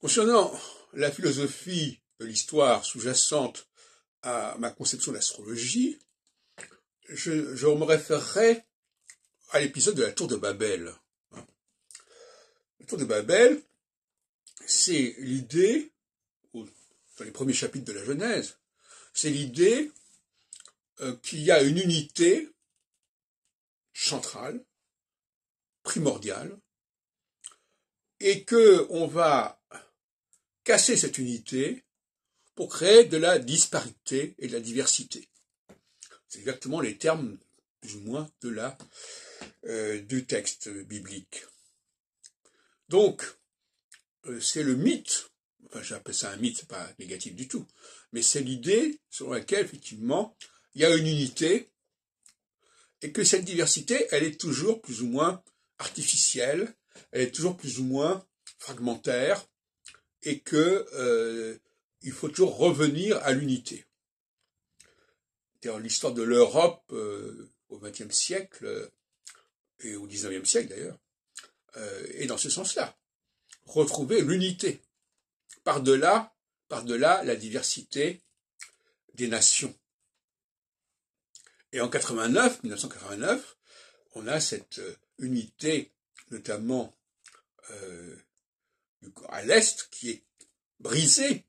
Concernant la philosophie de l'histoire sous-jacente à ma conception d'astrologie, l'astrologie, je, je, me référerai à l'épisode de la tour de Babel. La tour de Babel, c'est l'idée, dans les premiers chapitres de la Genèse, c'est l'idée euh, qu'il y a une unité centrale, primordiale, et que on va casser cette unité pour créer de la disparité et de la diversité. C'est exactement les termes, plus ou moins, de la, euh, du texte biblique. Donc, euh, c'est le mythe, enfin j'appelle ça un mythe, pas négatif du tout, mais c'est l'idée selon laquelle, effectivement, il y a une unité, et que cette diversité, elle est toujours plus ou moins artificielle, elle est toujours plus ou moins fragmentaire, et que euh, il faut toujours revenir à l'unité. Dans l'histoire de l'Europe euh, au XXe siècle euh, et au XIXe siècle d'ailleurs, euh, et dans ce sens-là, retrouver l'unité par-delà, par-delà la diversité des nations. Et en 89, 1989, on a cette unité, notamment euh, à l'est qui est brisé.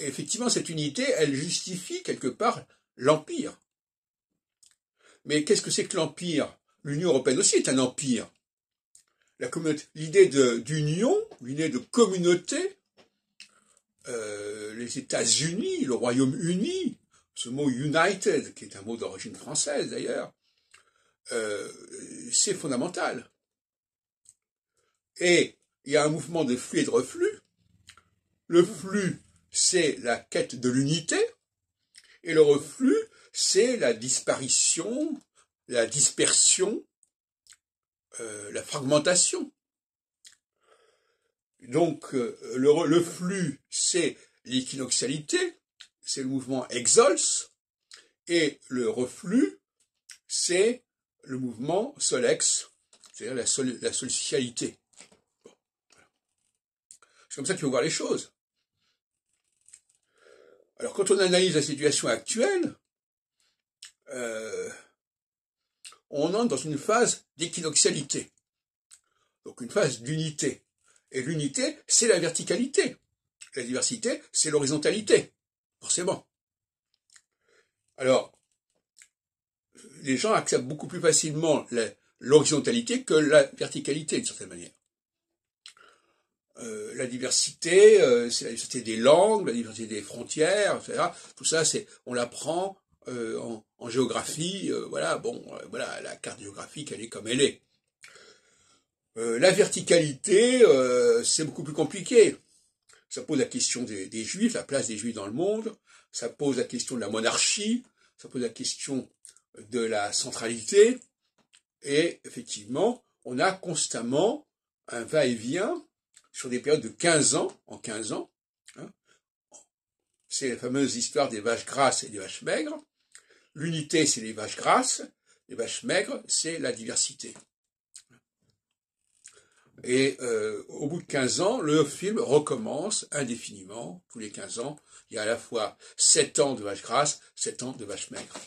effectivement, cette unité, elle justifie quelque part l'empire. Mais qu'est-ce que c'est que l'empire L'Union européenne aussi est un empire. L'idée d'union, l'idée de communauté, euh, les États-Unis, le Royaume-Uni, ce mot United, qui est un mot d'origine française d'ailleurs, euh, c'est fondamental. Et il y a un mouvement de flux et de reflux. Le flux, c'est la quête de l'unité, et le reflux, c'est la disparition, la dispersion, euh, la fragmentation. Donc euh, le, flux, c'est l'équinoxialité, c'est le mouvement exols, et le reflux, c'est le mouvement Solex, c'est-à-dire la, la socialité. C'est comme ça tu faut voir les choses. Alors quand on analyse la situation actuelle, euh, on entre dans une phase d'équinoxialité, donc une phase d'unité. Et l'unité, c'est la verticalité. La diversité, c'est l'horizontalité, forcément. Alors, les gens acceptent beaucoup plus facilement l'horizontalité que la verticalité, d'une certaine manière. Euh, la diversité, euh, c'est la diversité des langues, la diversité des frontières, etc. Tout ça, c'est on l'apprend euh, en, géographie. voilà, bon, voilà, la carte géographique, elle est comme elle est. la verticalité, c'est beaucoup plus compliqué. Ça pose la question des, des, juifs, la place des juifs dans le monde. Ça pose la question de la monarchie. Ça pose la question de la centralité, et effectivement, on a constamment un va-et-vient sur des périodes de 15 ans, en 15 ans. Hein. C'est la fameuse histoire des vaches grasses et des vaches maigres. L'unité, c'est les vaches grasses. Les vaches maigres, c'est la diversité. Et euh, au bout de 15 ans, le film recommence indéfiniment. Tous les 15 ans, il y a à la fois 7 ans de vaches grasses, 7 ans de vaches maigres.